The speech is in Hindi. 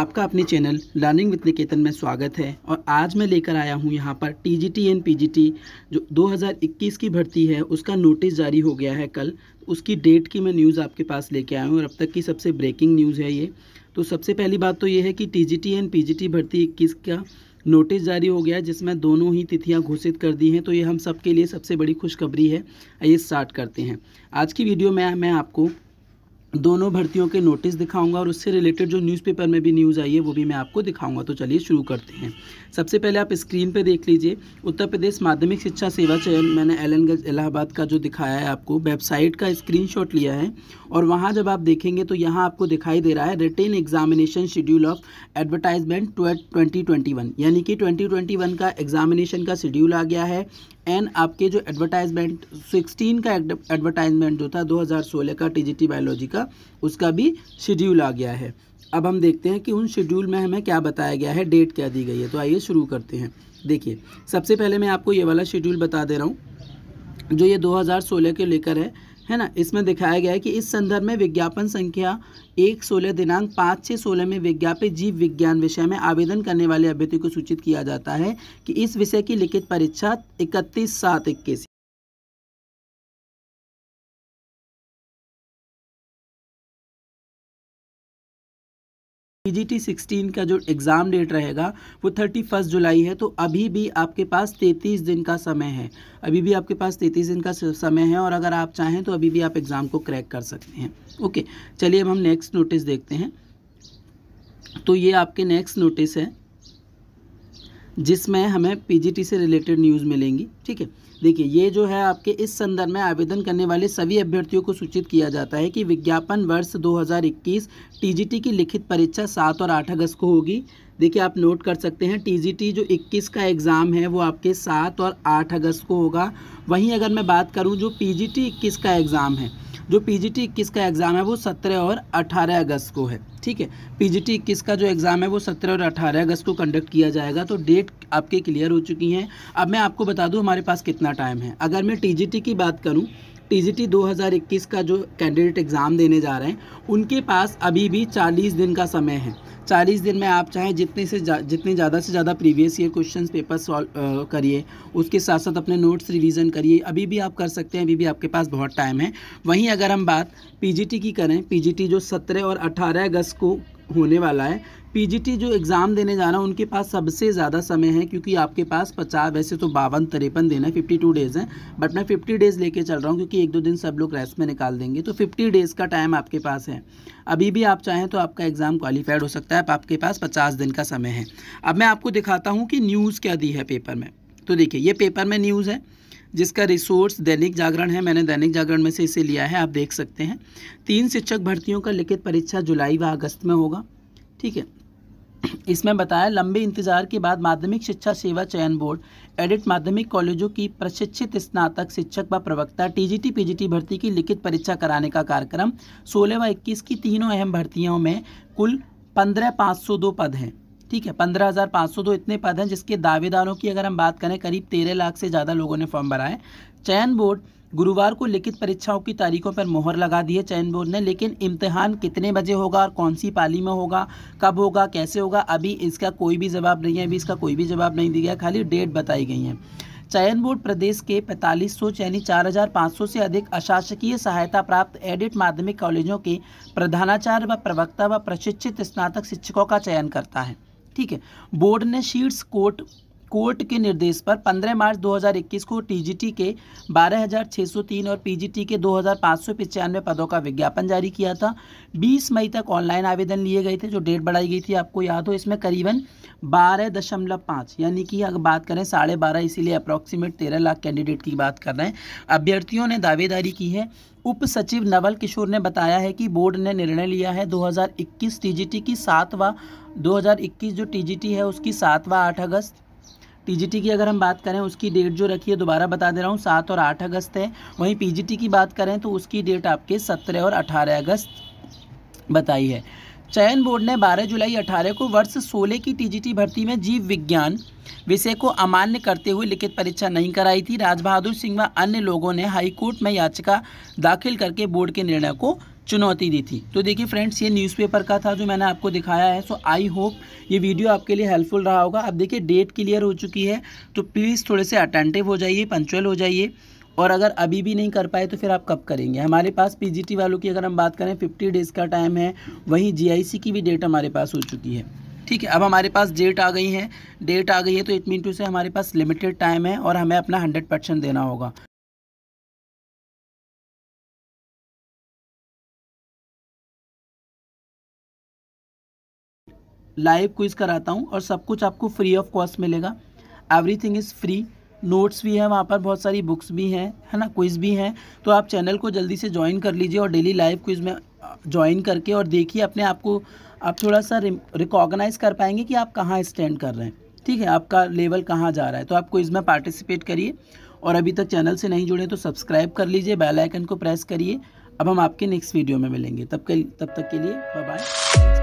आपका अपने चैनल लर्निंग विद निकेतन में स्वागत है और आज मैं लेकर आया हूं यहां पर T G T and T जो 2021 की भर्ती है उसका नोटिस जारी हो गया है कल उसकी डेट की मैं न्यूज़ आपके पास लेके आया हूं और अब तक की सबसे ब्रेकिंग न्यूज़ है ये तो सबसे पहली बात तो ये है कि T G T and P G T भर्ती इक्कीस का नोटिस जारी हो गया है जिसमें दोनों ही तिथियां घोषित कर दी हैं तो ये हम सबके लिए सबसे बड़ी खुशखबरी है ये स्टार्ट करते हैं आज की वीडियो में मैं आपको दोनों भर्तियों के नोटिस दिखाऊंगा और उससे रिलेटेड जो न्यूज़पेपर में भी न्यूज़ आई है वो भी मैं आपको दिखाऊंगा तो चलिए शुरू करते हैं सबसे पहले आप स्क्रीन पे देख लीजिए उत्तर प्रदेश माध्यमिक शिक्षा सेवा चयन मैंने एलनगंज इलाहाबाद का जो दिखाया है आपको वेबसाइट का स्क्रीनशॉट लिया है और वहाँ जब आप देखेंगे तो यहाँ आपको दिखाई दे रहा है written examination schedule of advertisement twenty यानी कि ट्वेंटी का एग्जामिनेशन का शेड्यूल आ गया है एंड आपके जो एडवर्टाइजमेंट 16 का एडवर्टाइजमेंट जो था 2016 का टीजीटी बायोलॉजी का उसका भी शेड्यूल आ गया है अब हम देखते हैं कि उन शेड्यूल में हमें क्या बताया गया है डेट क्या दी गई है तो आइए शुरू करते हैं देखिए सबसे पहले मैं आपको ये वाला शेड्यूल बता दे रहा हूँ जो ये 2016 के लेकर है है ना इसमें दिखाया गया है कि इस संदर्भ में विज्ञापन संख्या एक सोलह दिनांक पाँच छः सोलह में विज्ञापित जीव विज्ञान विषय में आवेदन करने वाले अभ्यर्थी को सूचित किया जाता है कि इस विषय की लिखित परीक्षा इकतीस सात इक्कीस टी सिक्सटीन का जो एग्ज़ाम डेट रहेगा वो थर्टी फर्स्ट जुलाई है तो अभी भी आपके पास तैंतीस दिन का समय है अभी भी आपके पास तैंतीस दिन का समय है और अगर आप चाहें तो अभी भी आप एग्ज़ाम को क्रैक कर सकते हैं ओके चलिए अब हम नेक्स्ट नोटिस देखते हैं तो ये आपके नेक्स्ट नोटिस है जिसमें हमें पीजीटी से रिलेटेड न्यूज़ मिलेंगी ठीक है देखिए ये जो है आपके इस संदर्भ में आवेदन करने वाले सभी अभ्यर्थियों को सूचित किया जाता है कि विज्ञापन वर्ष 2021 टीजीटी की लिखित परीक्षा सात और आठ अगस्त को होगी देखिए आप नोट कर सकते हैं टीजीटी जो 21 का एग्ज़ाम है वो आपके सात और आठ अगस्त को होगा वहीं अगर मैं बात करूँ जो पी जी का एग्ज़ाम है जो पी जी टी इक्कीस का एग्ज़ाम है वो सत्रह और अठारह अगस्त को है ठीक है पी जी टी इक्कीस का जो एग्ज़ाम है वो सत्रह और अठारह अगस्त को कंडक्ट किया जाएगा तो डेट आपके क्लियर हो चुकी हैं अब मैं आपको बता दूँ हमारे पास कितना टाइम है अगर मैं टी जी टी की बात करूँ हज़ार इक्कीस का जो कैंडिडेट एग्ज़ाम देने जा रहे हैं उनके पास अभी भी चालीस दिन का समय है चालीस दिन में आप चाहें जितने से जा, जितने ज़्यादा से ज़्यादा previous year question paper solve करिए उसके साथ साथ अपने नोट्स रिवीजन करिए अभी भी आप कर सकते हैं अभी भी आपके पास बहुत टाइम है वहीं अगर हम बात पीजीटी की करें पीजीटी जो सत्रह और अठारह अगस्त को होने वाला है पीजीटी जो एग्ज़ाम देने जाना उनके पास सबसे ज़्यादा समय है क्योंकि आपके पास पचास वैसे तो बावन तिरपन दिन है फिफ्टी टू डेज़ हैं बट मैं फिफ्टी डेज़ लेके चल रहा हूँ क्योंकि एक दो दिन सब लोग रेस्ट में निकाल देंगे तो फिफ्टी डेज़ का टाइम आपके पास है अभी भी आप चाहें तो आपका एग्ज़ाम क्वालिफाइड हो सकता है आपके पास पचास दिन का समय है अब मैं आपको दिखाता हूँ कि न्यूज़ क्या दी है पेपर में तो देखिए ये पेपर में न्यूज़ है जिसका रिसोर्स दैनिक जागरण है मैंने दैनिक जागरण में से इसे लिया है आप देख सकते हैं तीन शिक्षक भर्तियों का लिखित परीक्षा जुलाई व अगस्त में होगा ठीक है इसमें बताया लंबे इंतजार के बाद माध्यमिक शिक्षा सेवा चयन बोर्ड एडिट माध्यमिक कॉलेजों की प्रशिक्षित स्नातक शिक्षक व प्रवक्ता टीजीटी पीजीटी भर्ती की लिखित परीक्षा कराने का कार्यक्रम 16 व 21 की तीनों अहम भर्तियों में कुल पंद्रह पाँच सौ दो पद हैं ठीक है पंद्रह हज़ार पाँच सौ दो इतने पद हैं जिसके दावेदारों की अगर हम बात करें करीब तेरह लाख से ज़्यादा लोगों ने फॉर्म भरा है चयन बोर्ड गुरुवार को लिखित परीक्षाओं की तारीखों पर मोहर लगा दी है चयन बोर्ड ने लेकिन इम्तिहान कितने बजे होगा और कौन सी पाली में होगा कब होगा कैसे होगा अभी इसका कोई भी जवाब नहीं है अभी इसका कोई भी जवाब नहीं दिया गया खाली डेट बताई गई है चयन बोर्ड प्रदेश के पैंतालीस सौ यानी चार से अधिक अशासकीय सहायता प्राप्त एडिट माध्यमिक कॉलेजों के प्रधानाचार्य व प्रवक्ता व प्रशिक्षित स्नातक शिक्षकों का चयन करता है ठीक है बोर्ड ने शीट्स कोट कोर्ट के निर्देश पर 15 मार्च 2021 को टीजीटी के 12,603 और पीजीटी के दो पदों का विज्ञापन जारी किया था 20 मई तक ऑनलाइन आवेदन लिए गए थे जो डेट बढ़ाई गई थी आपको याद हो इसमें करीबन 12.5 यानी कि अगर बात करें साढ़े बारह इसीलिए अप्रॉक्सीमेट तेरह लाख कैंडिडेट की बात कर रहे हैं अभ्यर्थियों ने दावेदारी की है उप सचिव नवल किशोर ने बताया है कि बोर्ड ने निर्णय लिया है 2021 टीजीटी की व 2021 जो टीजीटी है उसकी सातवां आठ अगस्त टीजीटी की अगर हम बात करें उसकी डेट जो रखी है दोबारा बता दे रहा हूँ सात और आठ अगस्त है वहीं पीजीटी की बात करें तो उसकी डेट आपके सत्रह और अठारह अगस्त बताई है चयन बोर्ड ने 12 जुलाई 18 को वर्ष 16 की टीजीटी भर्ती में जीव विज्ञान विषय को अमान्य करते हुए लिखित परीक्षा नहीं कराई थी राजबहादुर सिंह व अन्य लोगों ने हाईकोर्ट में याचिका दाखिल करके बोर्ड के निर्णय को चुनौती दी थी तो देखिए फ्रेंड्स ये न्यूज़पेपर का था जो मैंने आपको दिखाया है सो आई होप ये वीडियो आपके लिए हेल्पफुल रहा होगा अब देखिए डेट क्लियर हो चुकी है तो प्लीज़ थोड़े से अटेंटिव हो जाइए पंचुअल हो जाइए और अगर अभी भी नहीं कर पाए तो फिर आप कब करेंगे हमारे पास पीजीटी वालों की अगर हम बात करें फिफ्टी डेज़ का टाइम है वहीं जीआईसी की भी डेट हमारे पास हो चुकी है ठीक है अब हमारे पास डेट आ गई है डेट आ गई है तो इट मीन टू से हमारे पास लिमिटेड टाइम है और हमें अपना हंड्रेड परसेंट देना होगा लाइव क्विज कराता हूँ और सब कुछ आपको फ्री ऑफ कॉस्ट मिलेगा एवरीथिंग इज़ फ्री नोट्स भी हैं वहाँ पर बहुत सारी बुक्स भी हैं है ना क्विज़ भी हैं तो आप चैनल को जल्दी से ज्वाइन कर लीजिए और डेली लाइव क्विज़ में ज्वाइन करके और देखिए अपने आप को आप थोड़ा सा रिकॉग्नाइज कर पाएंगे कि आप कहाँ स्टैंड कर रहे हैं ठीक है आपका लेवल कहाँ जा रहा है तो आप क्विज़ में पार्टिसिपेट करिए और अभी तक चैनल से नहीं जुड़े तो सब्सक्राइब कर लीजिए बेल आइकन को प्रेस करिए अब हम आपके नेक्स्ट वीडियो में मिलेंगे तब के तब तक के लिए बाय बाय